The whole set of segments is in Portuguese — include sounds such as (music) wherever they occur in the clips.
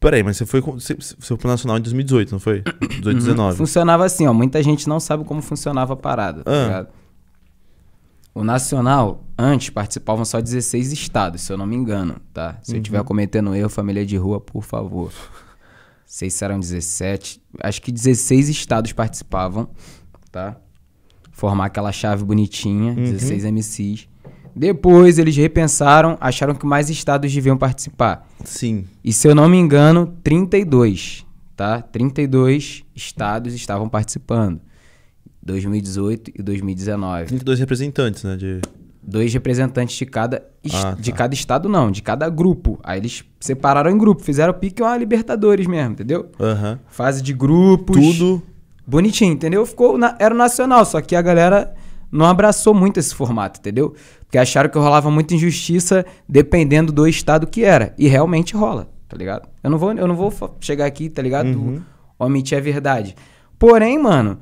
Peraí, mas você foi, você, você foi pro Nacional em 2018, não foi? 2019. uhum. (clears throat) Funcionava assim, ó. Muita gente não sabe como funcionava a parada, tá ah. O Nacional, antes, participavam só 16 estados, se eu não me engano, tá? Se uhum. eu estiver cometendo erro, família de rua, por favor. Sei se eram 17. Acho que 16 estados participavam, tá? Formar aquela chave bonitinha, uhum. 16 MCs. Depois eles repensaram, acharam que mais estados deviam participar. Sim. E se eu não me engano, 32, tá? 32 estados estavam participando. 2018 e 2019. 32 representantes, né? De... Dois representantes de cada, ah, tá. de cada estado, não, de cada grupo. Aí eles separaram em grupo, fizeram pique uma Libertadores mesmo, entendeu? Uhum. Fase de grupos. Tudo. Bonitinho, entendeu? Ficou na... era nacional, só que a galera não abraçou muito esse formato, entendeu? Porque acharam que rolava muita injustiça dependendo do estado que era. E realmente rola, tá ligado? Eu não vou, eu não vou chegar aqui, tá ligado? Uhum. Omitir a verdade. Porém, mano,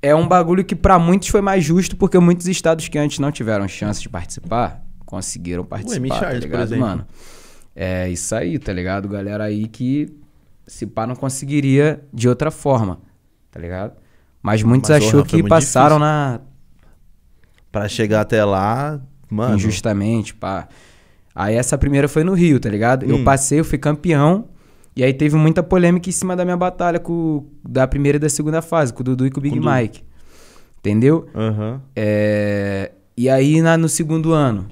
é um bagulho que para muitos foi mais justo, porque muitos estados que antes não tiveram chance de participar, conseguiram participar, Charles, tá ligado, mano? É isso aí, tá ligado? Galera aí que se pá não conseguiria de outra forma, tá ligado? Mas muitos Mas, achou que passaram difícil. na para chegar até lá, mano. Injustamente, pá. Aí essa primeira foi no Rio, tá ligado? Hum. Eu passei, eu fui campeão. E aí teve muita polêmica em cima da minha batalha com da primeira e da segunda fase, com o Dudu e com o Big com Mike. Du... Entendeu? Uhum. É, e aí na, no segundo ano,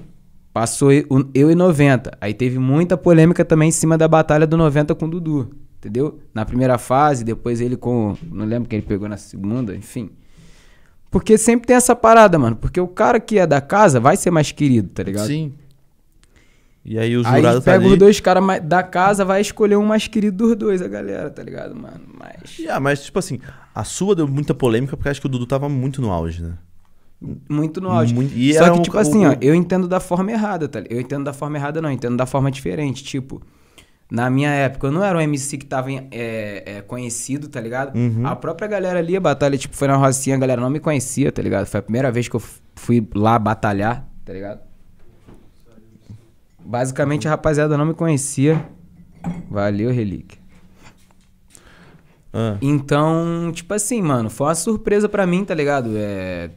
passou eu, eu e 90. Aí teve muita polêmica também em cima da batalha do 90 com o Dudu. Entendeu? Na primeira fase, depois ele com. Não lembro quem ele pegou na segunda, enfim. Porque sempre tem essa parada, mano. Porque o cara que é da casa vai ser mais querido, tá ligado? Sim. E aí os jurados. Aí tá pega os dois caras da casa, vai escolher um mais querido dos dois, a galera, tá ligado, mano? Mas. Yeah, mas, tipo assim, a sua deu muita polêmica porque acho que o Dudu tava muito no auge, né? Muito no auge. Muito... E Só que, um... tipo assim, ó, eu entendo da forma errada, tá ligado? Eu entendo da forma errada, não, eu entendo da forma diferente. Tipo, na minha época, eu não era um MC que tava é, é, conhecido, tá ligado? Uhum. A própria galera ali, a batalha, tipo, foi na Rocinha, a galera não me conhecia, tá ligado? Foi a primeira vez que eu fui lá batalhar, tá ligado? Basicamente, a rapaziada não me conhecia. Valeu, Relíquia. Ah. Então, tipo assim, mano, foi uma surpresa para mim, tá ligado? É...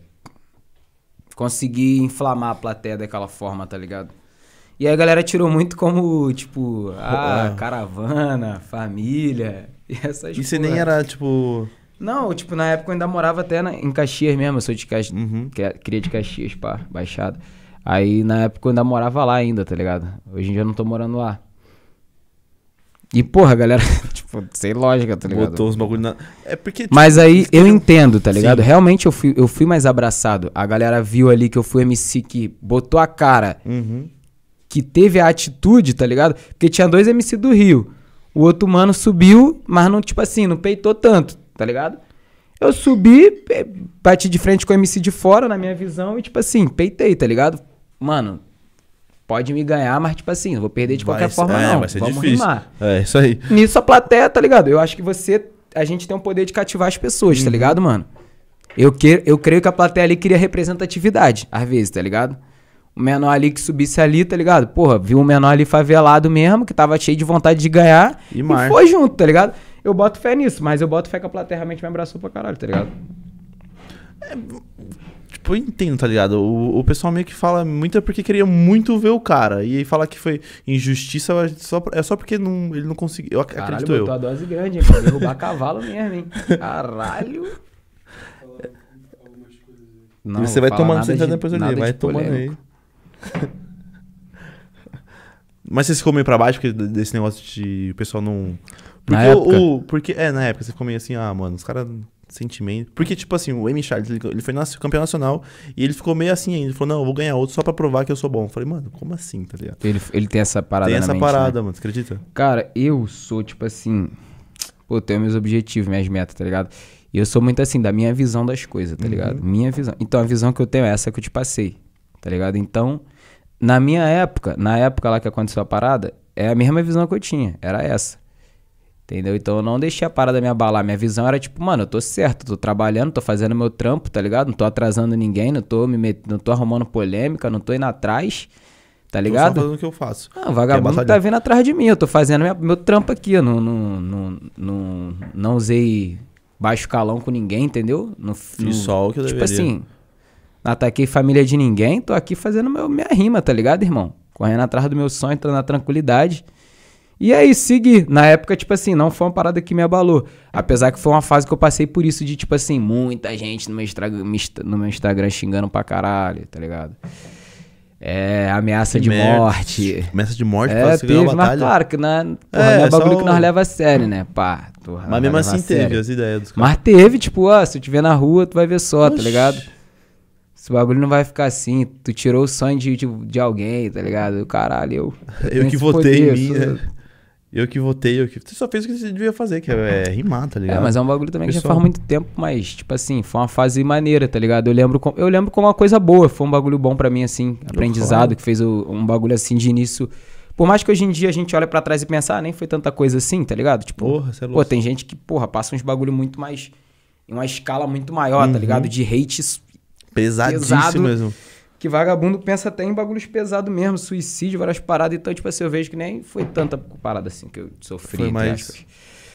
Conseguir inflamar a plateia daquela forma, tá ligado? E aí a galera tirou muito como, tipo, ah, é. caravana, família e (laughs) essas coisas. E você nem era, tipo. Não, tipo, na época eu ainda morava até na, em Caxias mesmo, eu sou de Caxias, uhum. É, de Caxias, pá, Baixada. Aí na época eu ainda morava lá ainda, tá ligado? Hoje em dia eu não tô morando lá. E, porra, galera, (laughs) tipo, sem lógica, tá ligado? Botou os bagulho na. É porque. Tipo, Mas aí eu entendo, tá ligado? Sim. Realmente eu fui, eu fui mais abraçado. A galera viu ali que eu fui MC que botou a cara. Uhum que teve a atitude, tá ligado? Porque tinha dois MC do Rio. O outro mano subiu, mas não, tipo assim, não peitou tanto, tá ligado? Eu subi, bati de frente com o MC de fora, na minha visão, e tipo assim, peitei, tá ligado? Mano, pode me ganhar, mas tipo assim, não vou perder de qualquer vai, forma, é, não. Vai ser Vamos difícil. rimar. É, isso aí. Nisso a plateia, tá ligado? Eu acho que você. A gente tem o um poder de cativar as pessoas, tá uhum. tá ligado, mano? Eu, que, eu creio que a plateia ali queria representatividade, às vezes, tá ligado? menor ali que subisse ali, tá ligado? Porra, viu o menor ali favelado mesmo, que tava cheio de vontade de ganhar. E, e foi junto, tá ligado? Eu boto fé nisso, mas eu boto fé que a plateia realmente me abraçou pra caralho, tá ligado? É, tipo, eu entendo, tá ligado? O, o pessoal meio que fala muito é porque queria muito ver o cara. E aí fala que foi injustiça, só, é só porque não, ele não conseguiu. Eu Caralho, acredito eu. a dose grande, hein? Pra derrubar cavalo mesmo, hein? Caralho. Não, você vai tomando você tá de, depois ali, vai tomando aí. (laughs) Mas você ficou meio pra baixo desse negócio de o pessoal não. Porque na o, época? porque, é, na época você ficou meio assim, ah, mano, os caras. Sentimento. Porque, tipo assim, o Amy Charles, ele foi campeão nacional e ele ficou meio assim ainda. Ele falou, não, eu vou ganhar outro só pra provar que eu sou bom. Eu falei, mano, como assim, tá ligado? Ele, ele tem essa parada, Tem essa mente, né? parada, né? mano, você acredita? Cara, eu sou, tipo assim. Pô, eu tenho meus objetivos, minhas metas, tá ligado? E eu sou muito assim, da minha visão das coisas, tá uhum. ligado? Minha visão. Então a visão que eu tenho é essa que eu te passei, tá ligado? Então na minha época, na época lá que aconteceu a parada, é a mesma visão que eu tinha, era essa. Entendeu? Então eu não deixei a parada me abalar. Minha visão era tipo, mano, eu tô certo, tô trabalhando, tô fazendo meu trampo, tá ligado? Não tô atrasando ninguém, não tô me met... não tô arrumando polêmica, não tô indo atrás. Tá ligado? Tô só fazendo o que eu faço. Ah, o vagabundo tá vindo atrás de mim, eu tô fazendo minha, meu trampo aqui, eu não, não, não, não, não usei baixo calão com ninguém, entendeu? Não, Fiz não, só o que eu tipo deveria. Tipo assim, não ataquei família de ninguém, tô aqui fazendo meu, minha rima, tá ligado, irmão? Correndo atrás do meu sonho, entrando na tranquilidade. E aí, é segui. Na época, tipo assim, não foi uma parada que me abalou. Apesar que foi uma fase que eu passei por isso de, tipo assim, muita gente no meu, instagram no meu Instagram xingando pra caralho, tá ligado? É, ameaça de Merda. morte. Ameaça de morte é, pra você uma batalha. Mas claro que na, porra, é, não é, é, é bagulho que nós leva a sério, né? Pá, porra, mas mesmo assim teve as ideias dos caras. Mas teve, tipo, ó, se eu tiver na rua, tu vai ver só, tá Oxi. tá ligado? Esse bagulho não vai ficar assim. Tu tirou o sonho de, de, de alguém, tá ligado? Caralho, eu. (laughs) Eu que votei poder, em mim, sou... né? Eu que votei, eu que. só fez o que você devia fazer, que é, é rimar, tá é, ligado? É, mas é um bagulho também Pessoal... que já faz muito tempo, mas, tipo assim, foi uma fase maneira, tá ligado? Eu lembro, com... eu lembro como uma coisa boa, foi um bagulho bom para mim, assim, aprendizado, que fez o, um bagulho assim de início. Por mais que hoje em dia a gente olha para trás e pensa, ah, nem foi tanta coisa assim, tá ligado? Tipo, porra, você é louco. pô, tem gente que, porra, passa uns bagulho muito mais. em uma escala muito maior, tá uhum. tá ligado? De hate Pesadíssimo pesado, mesmo. Que vagabundo pensa até em bagulhos pesados mesmo, suicídio, várias paradas. Então, tipo assim, eu vejo que nem foi tanta parada assim que eu sofri. Foi mais... Aspas.